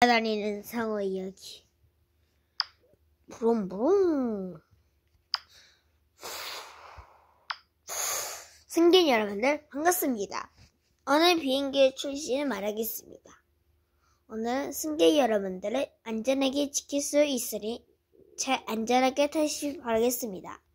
다니는 상어 이야기 부릉부릉 승객 여러분들 반갑습니다. 오늘 비행기의 출신을 말하겠습니다. 오늘 승객 여러분들을 안전하게 지킬 수 있으니 잘 안전하게 타시기 바라겠습니다.